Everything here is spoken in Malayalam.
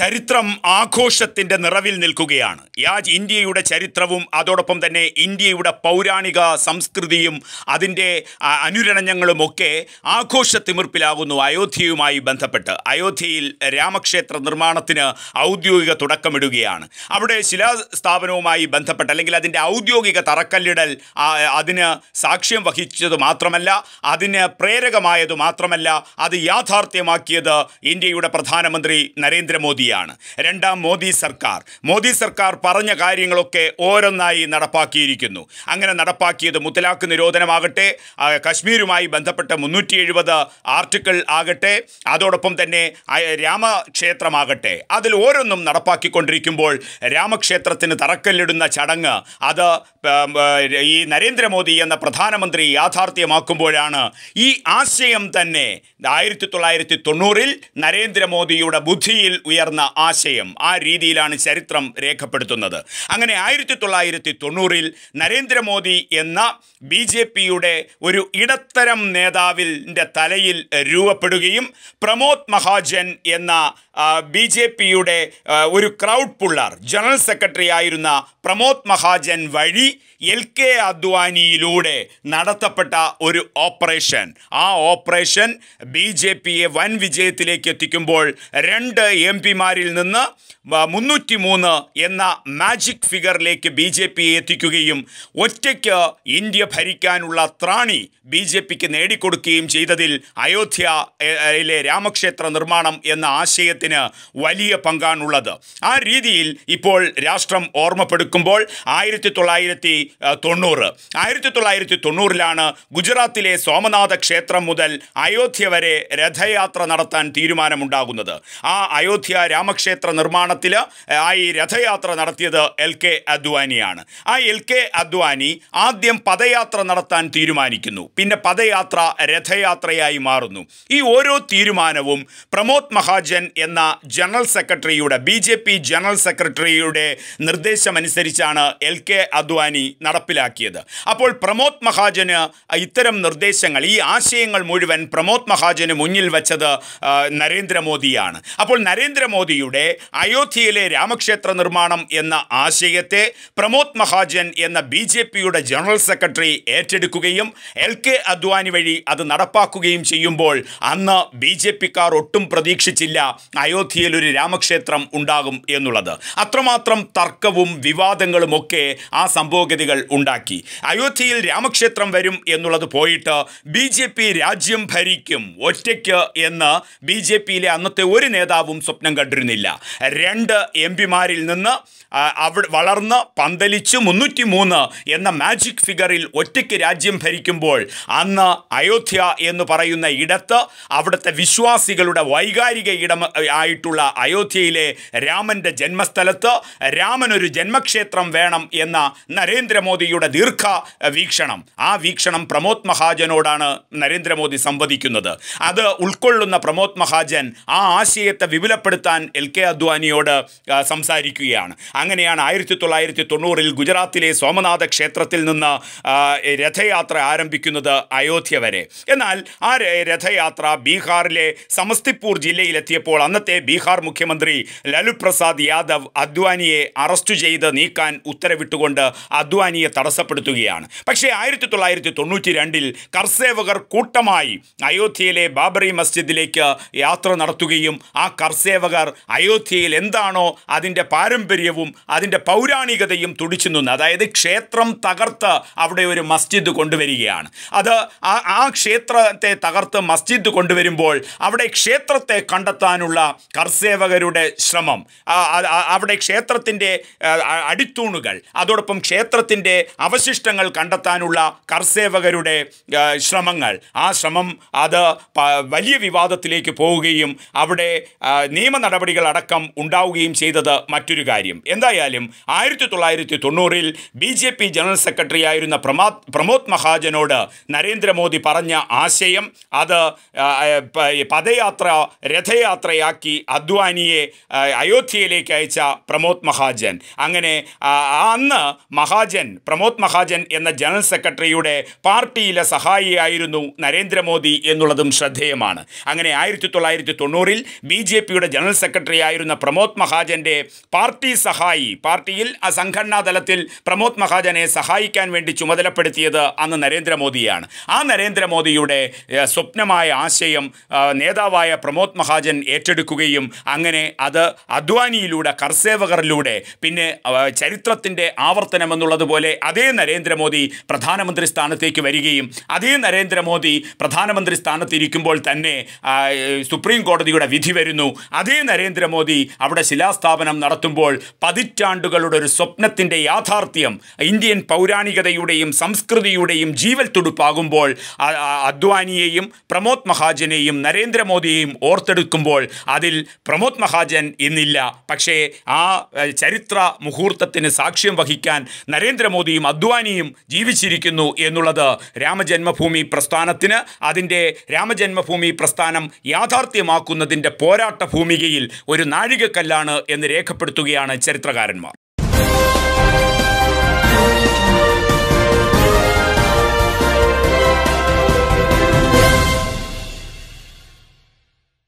ചരിത്രം ആഘോഷത്തിൻ്റെ നിറവിൽ നിൽക്കുകയാണ് യാജ് ഇന്ത്യയുടെ ചരിത്രവും അതോടൊപ്പം തന്നെ ഇന്ത്യയുടെ പൗരാണിക സംസ്കൃതിയും അതിൻ്റെ അനുരണനങ്ങളുമൊക്കെ ആഘോഷത്തിമിർപ്പിലാവുന്നു അയോധ്യയുമായി ബന്ധപ്പെട്ട് അയോധ്യയിൽ രാമക്ഷേത്ര നിർമ്മാണത്തിന് ഔദ്യോഗിക തുടക്കമിടുകയാണ് അവിടെ ശിലാസ്ഥാപനവുമായി ബന്ധപ്പെട്ട് അല്ലെങ്കിൽ അതിൻ്റെ ഔദ്യോഗിക തറക്കല്ലിടൽ അതിന് സാക്ഷ്യം വഹിച്ചത് മാത്രമല്ല അതിന് പ്രേരകമായത് മാത്രമല്ല അത് യാഥാർത്ഥ്യമാക്കിയത് ഇന്ത്യയുടെ പ്രധാനമന്ത്രി നരേന്ദ്രമോദിയാണ് നടത്തിയാണ് രണ്ടാം മോദി സർക്കാർ മോദി സർക്കാർ പറഞ്ഞ കാര്യങ്ങളൊക്കെ ഓരോന്നായി നടപ്പാക്കിയിരിക്കുന്നു അങ്ങനെ നടപ്പാക്കിയത് മുത്തലാഖ് നിരോധനമാകട്ടെ കശ്മീരുമായി ബന്ധപ്പെട്ട മുന്നൂറ്റി എഴുപത് ആർട്ടിക്കിൾ ആകട്ടെ അതോടൊപ്പം തന്നെ രാമക്ഷേത്രമാകട്ടെ അതിൽ ഓരോന്നും നടപ്പാക്കിക്കൊണ്ടിരിക്കുമ്പോൾ രാമക്ഷേത്രത്തിന് തറക്കല്ലിടുന്ന ചടങ്ങ് അത് ഈ നരേന്ദ്രമോദി എന്ന പ്രധാനമന്ത്രി യാഥാർത്ഥ്യമാക്കുമ്പോഴാണ് ഈ ആശയം തന്നെ ആയിരത്തി തൊള്ളായിരത്തി തൊണ്ണൂറിൽ നരേന്ദ്രമോദിയുടെ ബുദ്ധിയിൽ ഉയർന്ന എന്ന ആശയം ആ രീതിയിലാണ് ചരിത്രം രേഖപ്പെടുത്തുന്നത് അങ്ങനെ ആയിരത്തി തൊള്ളായിരത്തി തൊണ്ണൂറിൽ നരേന്ദ്രമോദി എന്ന ബി ജെ പിയുടെ ഒരു ഇടത്തരം നേതാവിൻ്റെ തലയിൽ രൂപപ്പെടുകയും പ്രമോദ് മഹാജൻ എന്ന ബി ജെ പിയുടെ ഒരു ക്രൗഡ് പുള്ളർ ജനറൽ സെക്രട്ടറി ആയിരുന്ന പ്രമോദ് മഹാജൻ വഴി എൽ കെ അദ്വാനിയിലൂടെ നടത്തപ്പെട്ട ഒരു ഓപ്പറേഷൻ ആ ഓപ്പറേഷൻ ബി ജെ പിയെ വൻ വിജയത്തിലേക്ക് എത്തിക്കുമ്പോൾ രണ്ട് എം യഹൂദന്മാരിൽ നിന്ന് മുന്നൂറ്റി മൂന്ന് എന്ന മാജിക് ഫിഗറിലേക്ക് ബി ജെ പിയെ എത്തിക്കുകയും ഒറ്റയ്ക്ക് ഇന്ത്യ ഭരിക്കാനുള്ള ത്രാണി ബി ജെ പിക്ക് നേടിക്കൊടുക്കുകയും ചെയ്തതിൽ അയോധ്യയിലെ രാമക്ഷേത്ര നിർമ്മാണം എന്ന ആശയത്തിന് വലിയ പങ്കാണുള്ളത് ആ രീതിയിൽ ഇപ്പോൾ രാഷ്ട്രം ഓർമ്മപ്പെടുക്കുമ്പോൾ ആയിരത്തി തൊള്ളായിരത്തി തൊണ്ണൂറ് ആയിരത്തി തൊള്ളായിരത്തി തൊണ്ണൂറിലാണ് ഗുജറാത്തിലെ സോമനാഥ ക്ഷേത്രം മുതൽ അയോധ്യ വരെ രഥയാത്ര നടത്താൻ തീരുമാനമുണ്ടാകുന്നത് ആ അയോധ്യ രാമക്ഷേത്ര നിർമ്മാണ കേരളത്തിൽ ഈ രഥയാത്ര നടത്തിയത് എൽ കെ അദ്വാനിയാണ് ആ എൽ കെ അദ്വാനി ആദ്യം പദയാത്ര നടത്താൻ തീരുമാനിക്കുന്നു പിന്നെ പദയാത്ര രഥയാത്രയായി മാറുന്നു ഈ ഓരോ തീരുമാനവും പ്രമോദ് മഹാജൻ എന്ന ജനറൽ സെക്രട്ടറിയുടെ ബി ജെ പി ജനറൽ സെക്രട്ടറിയുടെ നിർദ്ദേശമനുസരിച്ചാണ് എൽ കെ അദ്വാനി നടപ്പിലാക്കിയത് അപ്പോൾ പ്രമോദ് മഹാജന് ഇത്തരം നിർദ്ദേശങ്ങൾ ഈ ആശയങ്ങൾ മുഴുവൻ പ്രമോദ് മഹാജന് മുന്നിൽ വച്ചത് നരേന്ദ്രമോദിയാണ് അപ്പോൾ നരേന്ദ്രമോദിയുടെ അയോ അയോധ്യയിലെ രാമക്ഷേത്ര നിർമ്മാണം എന്ന ആശയത്തെ പ്രമോദ് മഹാജൻ എന്ന ബി ജെ പിയുടെ ജനറൽ സെക്രട്ടറി ഏറ്റെടുക്കുകയും എൽ കെ അദ്വാനി വഴി അത് നടപ്പാക്കുകയും ചെയ്യുമ്പോൾ അന്ന് ബി ജെ പിക്കാർ ഒട്ടും പ്രതീക്ഷിച്ചില്ല അയോധ്യയിൽ ഒരു രാമക്ഷേത്രം ഉണ്ടാകും എന്നുള്ളത് അത്രമാത്രം തർക്കവും വിവാദങ്ങളും ഒക്കെ ആ സംഭവഗതികൾ ഉണ്ടാക്കി അയോധ്യയിൽ രാമക്ഷേത്രം വരും എന്നുള്ളത് പോയിട്ട് ബി ജെ പി രാജ്യം ഭരിക്കും ഒറ്റയ്ക്ക് എന്ന് ബി ജെ പിയിലെ അന്നത്തെ ഒരു നേതാവും സ്വപ്നം കണ്ടിരുന്നില്ല രണ്ട് എം പിമാരിൽ നിന്ന് അവിടെ വളർന്ന് പന്തലിച്ച് മുന്നൂറ്റി മൂന്ന് എന്ന മാജിക് ഫിഗറിൽ ഒറ്റയ്ക്ക് രാജ്യം ഭരിക്കുമ്പോൾ അന്ന് അയോധ്യ എന്ന് പറയുന്ന ഇടത്ത് അവിടുത്തെ വിശ്വാസികളുടെ വൈകാരിക ഇടം ആയിട്ടുള്ള അയോധ്യയിലെ രാമൻ്റെ ജന്മസ്ഥലത്ത് രാമനൊരു ജന്മക്ഷേത്രം വേണം എന്ന നരേന്ദ്രമോദിയുടെ ദീർഘ വീക്ഷണം ആ വീക്ഷണം പ്രമോദ് മഹാജനോടാണ് നരേന്ദ്രമോദി സംവദിക്കുന്നത് അത് ഉൾക്കൊള്ളുന്ന പ്രമോദ് മഹാജൻ ആ ആശയത്തെ വിപുലപ്പെടുത്താൻ എൽ കെ അവരോട് സംസാരിക്കുകയാണ് അങ്ങനെയാണ് ആയിരത്തി തൊള്ളായിരത്തി തൊണ്ണൂറിൽ ഗുജറാത്തിലെ സോമനാഥ ക്ഷേത്രത്തിൽ നിന്ന് രഥയാത്ര ആരംഭിക്കുന്നത് അയോധ്യ വരെ എന്നാൽ ആ രഥയാത്ര ബീഹാറിലെ സമസ്തിപൂർ ജില്ലയിലെത്തിയപ്പോൾ അന്നത്തെ ബീഹാർ മുഖ്യമന്ത്രി ലലു പ്രസാദ് യാദവ് അദ്വാനിയെ അറസ്റ്റ് ചെയ്ത് നീക്കാൻ ഉത്തരവിട്ടുകൊണ്ട് അദ്വാനിയെ തടസ്സപ്പെടുത്തുകയാണ് പക്ഷേ ആയിരത്തി തൊള്ളായിരത്തി തൊണ്ണൂറ്റി രണ്ടിൽ കർസേവകർ കൂട്ടമായി അയോധ്യയിലെ ബാബറി മസ്ജിദിലേക്ക് യാത്ര നടത്തുകയും ആ കർസേവകർ അയോധ്യയിൽ എന്ത് എന്താണോ അതിൻ്റെ പാരമ്പര്യവും അതിൻ്റെ പൗരാണികതയും തുടിച്ചു നിന്ന് അതായത് ക്ഷേത്രം തകർത്ത് അവിടെ ഒരു മസ്ജിദ് കൊണ്ടുവരികയാണ് അത് ആ ആ ക്ഷേത്രത്തെ തകർത്ത് മസ്ജിദ് കൊണ്ടുവരുമ്പോൾ അവിടെ ക്ഷേത്രത്തെ കണ്ടെത്താനുള്ള കർസേവകരുടെ ശ്രമം അവിടെ ക്ഷേത്രത്തിൻ്റെ അടിത്തൂണുകൾ അതോടൊപ്പം ക്ഷേത്രത്തിൻ്റെ അവശിഷ്ടങ്ങൾ കണ്ടെത്താനുള്ള കർസേവകരുടെ ശ്രമങ്ങൾ ആ ശ്രമം അത് വലിയ വിവാദത്തിലേക്ക് പോവുകയും അവിടെ നിയമ നടപടികളടക്കം ഉണ്ടാകും ഉണ്ടാവുകയും ചെയ്തത് മറ്റൊരു കാര്യം എന്തായാലും ആയിരത്തി തൊള്ളായിരത്തി തൊണ്ണൂറിൽ B J P general secretary ആയിരുന്ന പ്രമാ പ്രമോദ് മഹാജനോട് നരേന്ദ്രമോദി പറഞ്ഞ ആശയം അത് പദയാത്ര രഥയാത്രയാക്കി അദ്വാനിയെ അയോധ്യയിലേക്ക് അയച്ച പ്രമോദ് മഹാജൻ അങ്ങനെ അന്ന് മഹാജൻ പ്രമോദ് മഹാജൻ എന്ന ജനറൽ സെക്രട്ടറിയുടെ പാർട്ടിയിലെ സഹായിയായിരുന്നു നരേന്ദ്രമോദി എന്നുള്ളതും ശ്രദ്ധേയമാണ് അങ്ങനെ ആയിരത്തി തൊള്ളായിരത്തി തൊണ്ണൂറിൽ ബി ജെ പിയുടെ ജനറൽ സെക്രട്ടറി ആയിരുന്ന പ്രമോദ് പ്രമോദ് മഹാജൻ്റെ പാർട്ടി സഹായി പാർട്ടിയിൽ ആ സംഘടനാ തലത്തിൽ പ്രമോദ് മഹാജനെ സഹായിക്കാൻ വേണ്ടി ചുമതലപ്പെടുത്തിയത് അന്ന് നരേന്ദ്രമോദിയാണ് ആ നരേന്ദ്രമോദിയുടെ സ്വപ്നമായ ആശയം നേതാവായ പ്രമോദ് മഹാജൻ ഏറ്റെടുക്കുകയും അങ്ങനെ അത് അദ്വാനിയിലൂടെ കർസേവകരിലൂടെ പിന്നെ ചരിത്രത്തിൻ്റെ ആവർത്തനം എന്നുള്ളതുപോലെ അതേ നരേന്ദ്രമോദി പ്രധാനമന്ത്രി സ്ഥാനത്തേക്ക് വരികയും അതേ നരേന്ദ്രമോദി പ്രധാനമന്ത്രി സ്ഥാനത്തിരിക്കുമ്പോൾ തന്നെ സുപ്രീം കോടതിയുടെ വിധി വരുന്നു അതേ നരേന്ദ്രമോദി അവിടെ ഇന്ത്യയുടെ ശിലാസ്ഥാപനം നടത്തുമ്പോൾ പതിറ്റാണ്ടുകളുടെ ഒരു സ്വപ്നത്തിൻ്റെ യാഥാർത്ഥ്യം ഇന്ത്യൻ പൗരാണികതയുടെയും സംസ്കൃതിയുടെയും ജീവൽ തുടുപ്പാകുമ്പോൾ അദ്വാനിയെയും പ്രമോദ് മഹാജനെയും നരേന്ദ്രമോദിയെയും ഓർത്തെടുക്കുമ്പോൾ അതിൽ പ്രമോദ് മഹാജൻ ഇന്നില്ല പക്ഷേ ആ ചരിത്ര മുഹൂർത്തത്തിന് സാക്ഷ്യം വഹിക്കാൻ നരേന്ദ്രമോദിയും അദ്വാനിയും ജീവിച്ചിരിക്കുന്നു എന്നുള്ളത് രാമജന്മഭൂമി പ്രസ്ഥാനത്തിന് അതിൻ്റെ രാമജന്മഭൂമി പ്രസ്ഥാനം യാഥാർത്ഥ്യമാക്കുന്നതിൻ്റെ പോരാട്ട ഭൂമികയിൽ ഒരു നാഴികക്കല്ല ജില്ലകളിലാണ് എന്ന് രേഖപ്പെടുത്തുകയാണ് ചരിത്രകാരന്മാർ